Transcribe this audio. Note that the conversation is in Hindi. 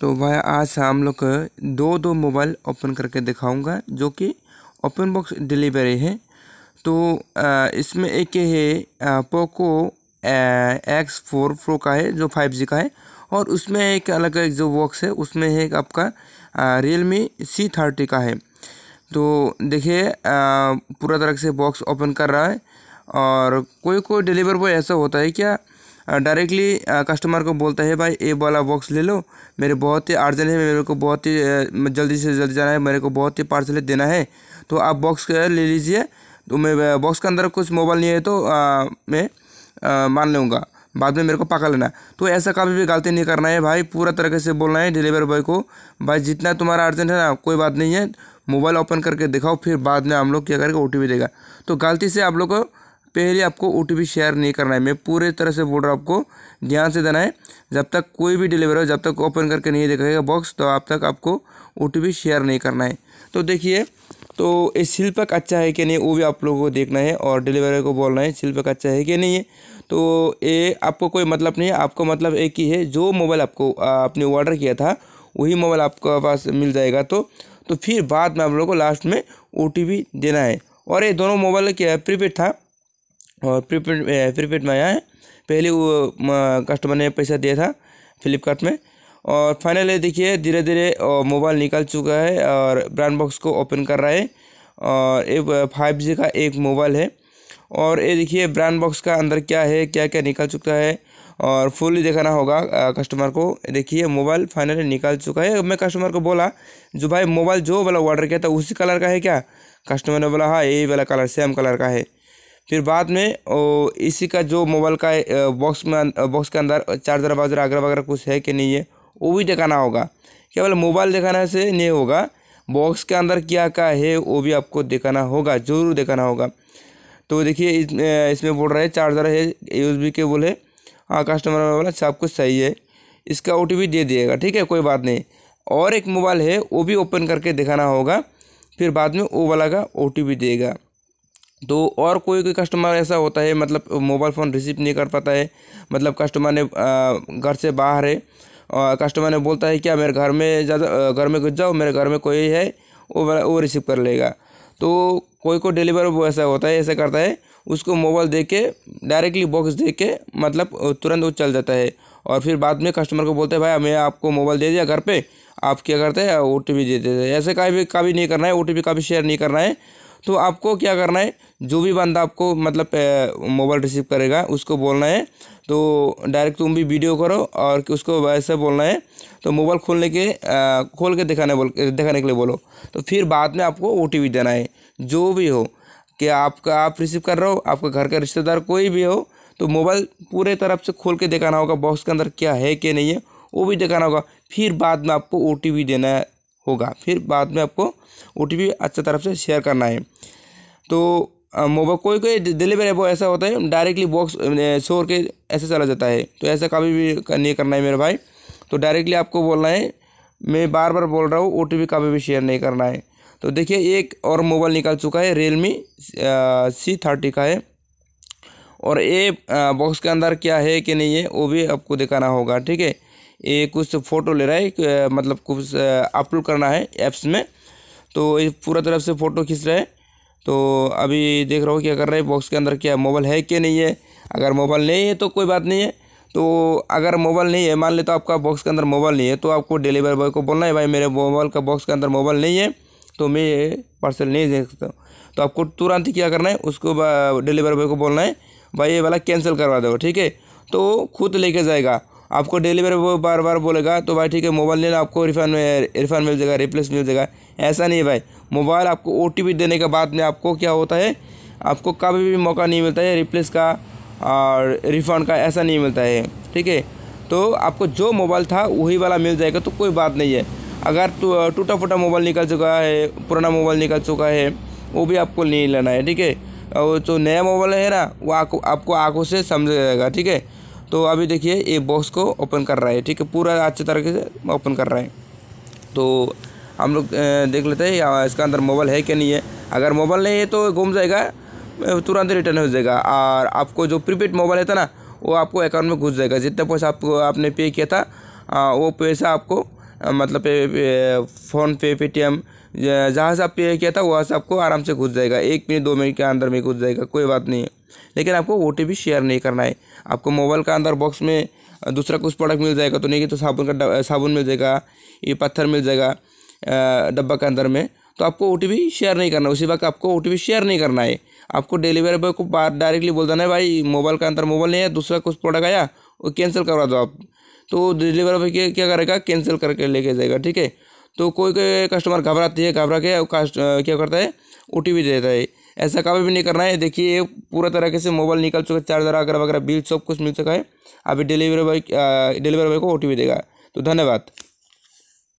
तो वह आज हम लोग दो दो मोबाइल ओपन करके दिखाऊंगा जो कि ओपन बॉक्स डिलीवरी है तो इसमें एक है पोको एक्स फोर प्रो का है जो फाइव जी का है और उसमें एक अलग एक जो बॉक्स है उसमें है आपका रियल मी सी थर्टी का है तो देखिए पूरा तरह से बॉक्स ओपन कर रहा है और कोई कोई डिलीवर बॉय ऐसा होता है क्या डायरेक्टली कस्टमर को बोलता है भाई ये वाला बॉक्स ले लो मेरे बहुत ही अर्जेंट है मेरे को बहुत ही जल्दी से जल्दी जाना है मेरे को बहुत ही पार्सल देना है तो आप बॉक्स ले लीजिए तो मैं बॉक्स के अंदर कुछ मोबाइल नहीं है तो आ, मैं आ, मान लूँगा बाद में मेरे को पका लेना तो ऐसा कभी भी गलती नहीं करना है भाई पूरा तरीके से बोलना है डिलीवरी बॉय को भाई जितना तुम्हारा अर्जेंट है ना कोई बात नहीं है मोबाइल ओपन करके दिखाओ फिर बाद में हम लोग क्या करके ओ देगा तो गलती से आप लोग को पहले आपको ओ शेयर नहीं करना है मैं पूरे तरह से बोल रहा हूँ आपको ध्यान से देना है जब तक कोई भी डिलीवर हो जब तक ओपन करके नहीं देखेगा बॉक्स तो आप तक आपको ओ शेयर नहीं करना है तो देखिए तो ये शिल्पक अच्छा है कि नहीं वो भी आप लोगों को देखना है और डिलीवरी को बोलना है शिल्पक अच्छा है कि नहीं है तो ये आपको कोई मतलब नहीं है आपको मतलब एक ही है जो मोबाइल आपको आपने ऑर्डर किया था वही मोबाइल आपके पास मिल जाएगा तो तो फिर बाद में आप लोगों को लास्ट में ओ देना है और ये दोनों मोबाइल प्रीपेड था और प्रीपेड प्रीपेड में आया है पहले वो कस्टमर ने पैसा दिया था फ्लिपकार्ट में और फाइनली देखिए धीरे धीरे मोबाइल निकल चुका है और ब्रांड बॉक्स को ओपन कर रहा है और ये फाइव जी का एक मोबाइल है और ये देखिए ब्रांड बॉक्स का अंदर क्या है क्या क्या निकल चुका है और फुल दिखाना होगा कस्टमर को देखिए मोबाइल फाइनली निकल चुका है मैं कस्टमर को बोला जो भाई मोबाइल जो वाला ऑर्डर किया था उसी कलर का है क्या कस्टमर ने बोला हाँ यही वाला कलर सेम कलर का है फिर बाद में ओ, इसी का जो मोबाइल का बॉक्स में बॉक्स के अंदर चार्जर वार्जर आगरा वगैरह कुछ है कि नहीं है वो भी दिखाना होगा केवल मोबाइल दिखाने से नहीं होगा बॉक्स के अंदर क्या क्या है वो भी आपको दिखाना होगा जरूर दिखाना होगा तो देखिए इस, इसमें बोल रहा है चार्जर है यूज के बोले हाँ कस्टमर बोला सब कुछ सही है इसका ओ दे दिएगा ठीक है कोई बात नहीं और एक मोबाइल है वो भी ओपन करके दिखाना होगा फिर बाद में ओ वाला का ओ देगा तो और कोई कोई कस्टमर ऐसा होता है मतलब मोबाइल फ़ोन रिसीव नहीं कर पाता है मतलब कस्टमर ने घर से बाहर है और कस्टमर ने बोलता है क्या मेरे घर में ज़्यादा घर में घुस जाओ मेरे घर में कोई है वो वो रिसीव कर लेगा तो कोई को डिलीवर वो ऐसा होता है ऐसा करता है उसको मोबाइल दे के डायरेक्टली बॉक्स दे के मतलब तुरंत वो चल जाता है और फिर बाद में कस्टमर को बोलते हैं भाई मैं आपको मोबाइल दे दिया घर पे आप क्या करते हैं ओ टी पी दे देते हैं ऐसे कभी कभी नहीं करना है ओ टी पी का भी शेयर नहीं करना है तो आपको क्या करना है जो भी बंदा आपको मतलब मोबाइल रिसीव करेगा उसको बोलना है तो डायरेक्ट तुम भी वीडियो करो और उसको वैसे बोलना है तो मोबाइल खोलने के आ, खोल के दिखाने बोल दिखाने के लिए बोलो तो फिर बाद में आपको ओ देना है जो भी हो कि आपका आप रिसीव कर रहे हो आपका घर का रिश्तेदार कोई भी हो तो मोबाइल पूरे तरफ से खोल के दिखाना होगा बॉक्स के अंदर क्या है क्या नहीं है वो भी दिखाना होगा फिर बाद में आपको ओ देना है होगा फिर बाद में आपको ओ टी अच्छा तरफ से शेयर करना है तो मोबाइल कोई कोई डिलीवरी वो ऐसा होता है डायरेक्टली बॉक्स शोर के ऐसे चला जाता है तो ऐसा कभी भी नहीं करना है मेरे भाई तो डायरेक्टली आपको बोलना है मैं बार बार बोल रहा हूँ ओ कभी भी शेयर नहीं करना है तो देखिए एक और मोबाइल निकल चुका है रियलमी सी थर्टी का है और ये बॉक्स के अंदर क्या है कि नहीं है वो भी आपको दिखाना होगा ठीक है ये कुछ फ़ोटो ले रहा है मतलब कुछ अपलोड करना है ऐप्स में तो ये पूरा तरफ से फ़ोटो खींच रहा है तो अभी देख रहा हूँ क्या कर रहा है बॉक्स के अंदर क्या मोबाइल है कि नहीं है अगर मोबाइल नहीं है तो कोई बात नहीं है तो अगर मोबाइल नहीं है मान ले तो आपका बॉक्स के अंदर मोबाइल नहीं है तो आपको डिलीवरी बॉय को बोलना है भाई मेरे मोबाइल का बॉक्स के अंदर मोबाइल नहीं है तो मैं ये पार्सल नहीं दे सकता तो आपको तुरंत क्या करना है उसको डिलीवरी बॉय को बोलना है भाई ये वाला कैंसिल करवा दो ठीक है तो खुद लेके जाएगा आपको डिलीवरी वो बार बार बोलेगा तो भाई ठीक है मोबाइल लेना आपको रिफंड में रिफंड मिल जाएगा रिप्लेस मिल जाएगा ऐसा नहीं है भाई मोबाइल आपको ओ देने के बाद में आपको क्या होता है आपको कभी भी मौका नहीं मिलता है रिप्लेस का और रिफंड का ऐसा नहीं मिलता है ठीक है तो आपको जो मोबाइल था वही वाला मिल जाएगा तो कोई बात नहीं है अगर टूटा फूटा मोबाइल निकल चुका है पुराना मोबाइल निकल चुका है वो भी आपको नहीं लेना है ठीक है और जो नया मोबाइल है ना वो आपको आपको आंखों से समझा जाएगा ठीक है तो अभी देखिए ये बॉक्स को ओपन कर रहा है ठीक है पूरा अच्छे तरीके से ओपन कर रहा है तो हम लोग देख लेते हैं इसका अंदर मोबाइल है कि नहीं है अगर मोबाइल नहीं है तो घूम जाएगा तुरंत रिटर्न हो जाएगा और आपको जो प्रीपेड मोबाइल है था ना वो आपको अकाउंट में घुस जाएगा जितना पैसा आपको आपने पे किया था वो पैसा आपको मतलब पे, पे, फ़ोन पे जहाँ से आप पे किया था वहाँ से आपको आराम से घुस जाएगा एक मिनट दो मिनट के अंदर में घुस जाएगा कोई बात नहीं है लेकिन आपको ओ शेयर नहीं करना है आपको मोबाइल का अंदर बॉक्स में दूसरा कुछ प्रोडक्ट मिल जाएगा तो नहीं कि तो साबुन का साबुन मिल जाएगा ये पत्थर मिल जाएगा डब्बा के अंदर में तो आपको ओ शेयर नहीं करना उसी वक्त आपको ओ शेयर नहीं करना है आपको डिलीवरी बॉय को डायरेक्टली बोल देना है भाई मोबाइल का अंदर मोबाइल नहीं है दूसरा कुछ प्रोडक्ट आया वो कैंसिल करवा दो आप तो डिलीवरी बॉय क्या करेगा कैंसिल करके लेके जाएगा ठीक है तो कोई कोई कस्टमर घबराती है घबरा के क्या करता है ओ टी देता है ऐसा कभी भी नहीं करना है देखिए पूरा तरीके से मोबाइल निकल चुका है चार्जर वगैरह वगैरह बिल सब कुछ मिल चुका है अभी डिलीवरी बॉय डिलीवरी बॉय को ओ देगा तो धन्यवाद